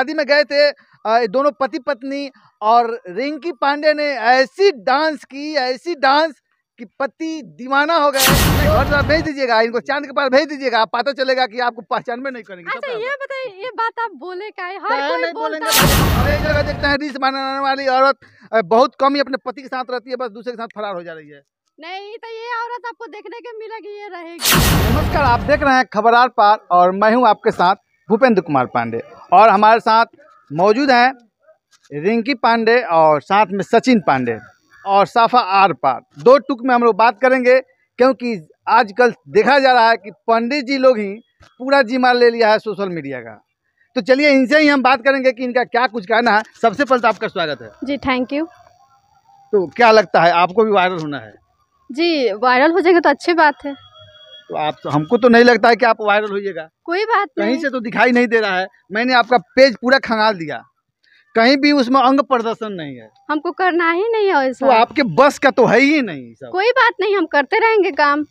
शादी में गए थे दोनों पति पत्नी और रिंकी पांडे ने ऐसी डांस की ऐसी डांस कि पति दीवाना हो गए घर तो भेज दीजिएगा इनको चांद के पास भेज दीजिएगा आप पता चलेगा कि आपको पहचान में नहीं करेंगे अच्छा तो ये बताइए ये बात आप बोले का है हर कोई बोलता है जगह देखते हैं रीस बनाने वाली औरत बहुत कम ही अपने पति के साथ रहती है बस दूसरे के साथ फरार हो जा रही है नहीं तो ये औरत आपको देखने के मिलेगी ये रहेगी नमस्कार आप देख रहे हैं खबरार पार और मैं हूँ आपके साथ भूपेंद्र कुमार पांडे और हमारे साथ मौजूद हैं रिंकी पांडे और साथ में सचिन पांडे और साफा आर पार दो टुक में हम लोग बात करेंगे क्योंकि आजकल देखा जा रहा है कि पंडित जी लोग ही पूरा जिम्मा ले लिया है सोशल मीडिया का तो चलिए इनसे ही हम बात करेंगे कि इनका क्या कुछ कहना है सबसे पहले तो आपका स्वागत है जी थैंक यू तो क्या लगता है आपको भी वायरल होना है जी वायरल हो जाएगा तो अच्छी बात है तो आप तो हमको तो नहीं लगता है कि आप वायरल होइएगा कोई बात कहीं से तो दिखाई नहीं दे रहा है मैंने आपका पेज पूरा खंगाल दिया कहीं भी उसमें अंग प्रदर्शन नहीं है हमको करना ही नहीं है तो आपके बस का तो है ही नहीं सब। कोई बात नहीं हम करते रहेंगे काम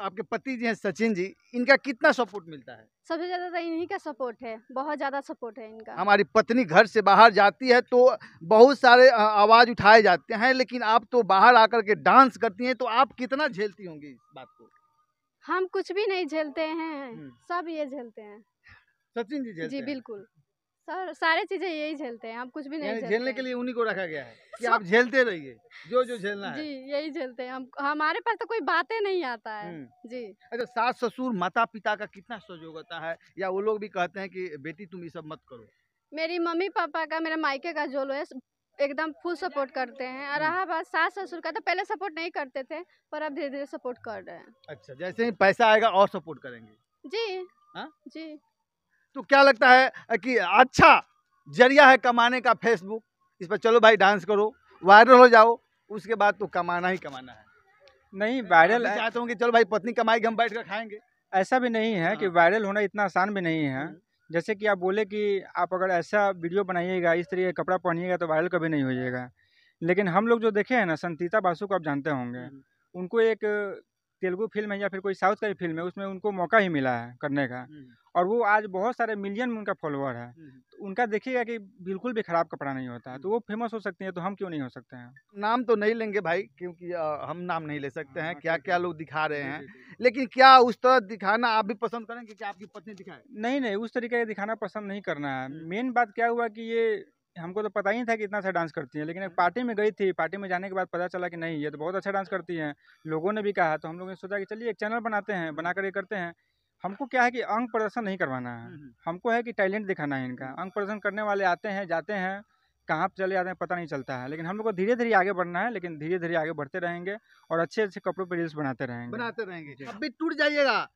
आपके पति जी हैं सचिन जी इनका कितना सपोर्ट मिलता है सबसे ज्यादा तो इन्हीं का सपोर्ट है बहुत ज्यादा सपोर्ट है इनका हमारी पत्नी घर से बाहर जाती है तो बहुत सारे आवाज उठाए जाते हैं लेकिन आप तो बाहर आकर के डांस करती हैं तो आप कितना झेलती होंगी इस बात को हम कुछ भी नहीं झेलते हैं सब ये झेलते हैं सचिन जी जी बिल्कुल सर सारे चीजें यही झेलते हैं आप कुछ भी नहीं झेलने के लिए उन्हीं को रखा गया है कि आप झेलते रहिए जो जो झेलना है जी यही झेलते हैं हम हमारे पास तो कोई बातें नहीं आता है जी अच्छा सास ससुर माता पिता का कितना सहयोग होता है या वो लोग भी कहते हैं कि बेटी तुम ये सब मत करो मेरी मम्मी पापा का मेरे मायके का जो लोग है एकदम फुल सपोर्ट करते हैं और रहा बात सास ससुर का तो पहले सपोर्ट नहीं करते थे पर अब धीरे धीरे सपोर्ट कर रहे हैं अच्छा जैसे ही पैसा आएगा और सपोर्ट करेंगे जी हा? जी तो क्या लगता है कि अच्छा जरिया है कमाने का फेसबुक इस पर चलो भाई डांस करो वायरल हो जाओ उसके बाद तो कमाना ही कमाना है नहीं वायरल चाहते होंगे चलो भाई पत्नी कमाएगी हम बैठ कर खाएंगे ऐसा भी नहीं है कि हाँ। वायरल होना इतना आसान भी नहीं है हम्म। जैसे कि आप बोले कि आप अगर ऐसा वीडियो बनाइएगा इस तरीके का कपड़ा पहनिएगा तो वायरल कभी नहीं होइएगा लेकिन हम लोग जो देखे हैं ना संतीता बासु को आप जानते होंगे हम्म। उनको एक तेलुगु फिल्म है या फिर कोई साउथ की फिल्म है उसमें उनको मौका ही मिला है करने का और वो आज बहुत सारे मिलियन में उनका फॉलोअर है तो उनका देखिएगा कि बिल्कुल भी ख़राब कपड़ा नहीं होता तो वो फेमस हो सकते हैं तो हम क्यों नहीं हो सकते हैं नाम तो नहीं लेंगे भाई क्योंकि हम नाम नहीं ले सकते हाँ, हैं हाँ, क्या क्या लोग दिखा रहे हैं लेकिन क्या उस तरह दिखाना आप भी पसंद करेंगे कि आपकी पत्नी दिखाए नहीं नहीं उस तरीके का दिखाना पसंद नहीं करना है मेन बात क्या हुआ कि ये हमको तो पता ही नहीं था कि इतना अच्छा डांस करती हैं लेकिन एक हाँ। पार्टी में गई थी पार्टी में जाने के बाद पता चला कि नहीं ये तो बहुत अच्छा डांस करती हैं लोगों ने भी कहा तो हम लोगों ने सोचा कि चलिए एक चैनल बनाते हैं हाँ। बना कर ये करते हैं हमको क्या है कि अंग प्रदर्शन नहीं करवाना है हम्म, हम्म। हमको है कि टैलेंट दिखाना है इनका हम्म। अंग प्रदर्शन करने वाले आते हैं जाते हैं कहाँ पर चले जाते हैं पता नहीं चलता है लेकिन हम लोग को धीरे धीरे आगे बढ़ना है लेकिन धीरे धीरे आगे बढ़ते रहेंगे और अच्छे अच्छे कपड़ों पर रील्स बनाते रहेंगे बनाते रहेंगे अब भी टूट जाइएगा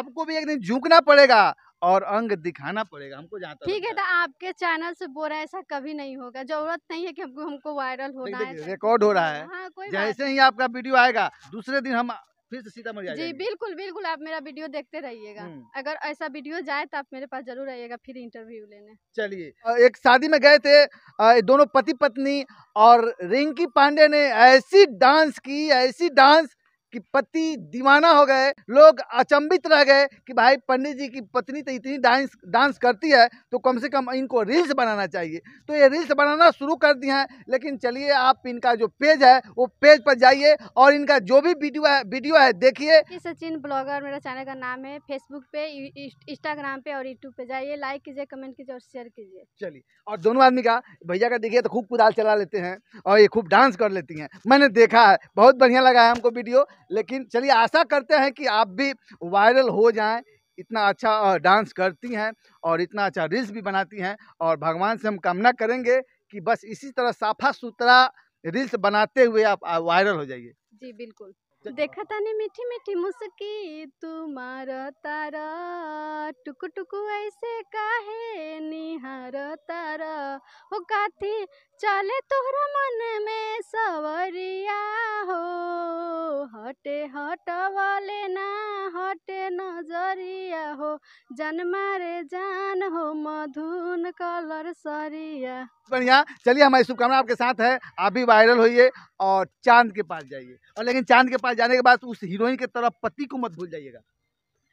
आपको भी एक दिन झुकना पड़ेगा और अंग दिखाना पड़ेगा हमको जहाँ ठीक है तो आपके चैनल से बोरा ऐसा कभी नहीं होगा जरूरत नहीं है कि हमको हमको वायरल होना है रिकॉर्ड हो रहा है हाँ, जैसे ही आपका वीडियो आएगा दूसरे दिन हम फिर से सीतामढ़ी जी बिल्कुल बिल्कुल आप मेरा वीडियो देखते रहिएगा हम्म। अगर ऐसा वीडियो जाए तो आप मेरे पास जरूर आइएगा फिर इंटरव्यू लेने चलिए एक शादी में गए थे दोनों पति पत्नी और रिंकी पांडे ने ऐसी डांस की ऐसी डांस कि पति दीवाना हो गए लोग अचंभित रह गए कि भाई पंडित जी की पत्नी तो इतनी डांस डांस करती है तो कम से कम इनको रील्स बनाना चाहिए तो ये रील्स बनाना शुरू कर दिए हैं लेकिन चलिए आप इनका जो पेज है वो पेज पर जाइए और इनका जो भी वीडियो है वीडियो है देखिए सचिन ब्लॉगर मेरा चैनल का नाम है फेसबुक पे इंस्टाग्राम पे और यूट्यूब पे जाइए लाइक कीजिए कमेंट कीजिए और शेयर कीजिए चलिए और दोनों आदमी का भैया का देखिए तो खूब कुदाल चला लेते हैं और ये खूब डांस कर लेती हैं मैंने देखा है बहुत बढ़िया लगा है हमको वीडियो लेकिन चलिए आशा करते हैं कि आप भी वायरल हो जाएं इतना अच्छा डांस करती हैं और इतना अच्छा रील्स भी बनाती हैं और भगवान से हम कामना करेंगे कि बस इसी तरह साफा सुथरा रील्स बनाते हुए आप वायरल हो जाइए जी बिल्कुल देखा नहीं मीठी मीठी मुस्की तुम्हारा तारा टुकु टुकु ऐसे काहे निहार हो काथी चले तोहरा मन में सवरिया हो हटे वाले ना हटे नजरिया हो जन मारे जान हो मधुन कलर सरिया बढ़िया चलिए हमारी शुभकामना आपके साथ है आप भी वायरल होइए और चांद के पास जाइए और लेकिन चांद के पास जाने के बाद उस हीरोइन के तरफ पति को मत भूल जाइएगा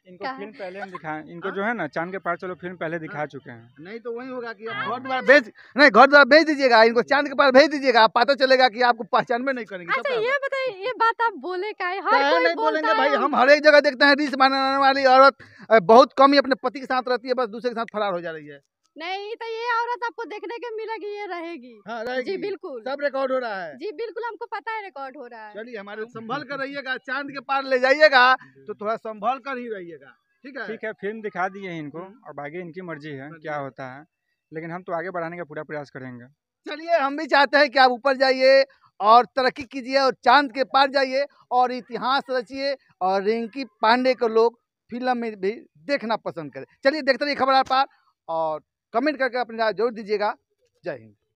इनको फिल्म पहले हम दिखा इनको आ? हाँ? जो है ना चांद के पार चलो फिल्म पहले दिखा हाँ। चुके हैं नहीं तो वही होगा कि आप हाँ। घर द्वारा भेज नहीं घर द्वारा भेज दीजिएगा इनको चांद के पार भेज दीजिएगा आप पता चलेगा कि आपको पहचान में नहीं करेंगे अच्छा ये बताइए ये बात आप बोले का है हर कोई नहीं बोलेंगे भाई हम हर एक जगह देखते हैं रीस बनाने वाली औरत बहुत कम ही अपने पति के साथ रहती है बस दूसरे के साथ फरार हो जा रही है नहीं तो ये औरत आपको देखने के मिलेगी ये रहेगी हाँ रहेगी जी बिल्कुल सब रिकॉर्ड हो रहा है जी बिल्कुल हमको पता है रिकॉर्ड हो रहा है चलिए हमारे हाँ। संभल कर रहिएगा चांद के पार ले जाइएगा तो थोड़ा संभल कर ही रहिएगा ठीक है ठीक है फिल्म दिखा दिए इनको हम्म। और बाकी इनकी मर्जी है क्या होता है लेकिन हम तो आगे बढ़ाने का पूरा प्रयास करेंगे चलिए हम भी चाहते हैं कि आप ऊपर जाइए और तरक्की कीजिए और चांद के पार जाइए और इतिहास रचिए और रिंकी पांडे को लोग फिल्म में भी देखना पसंद करें चलिए देखते रहिए खबर पार और कमेंट करके अपनी राय जरूर दीजिएगा जय हिंद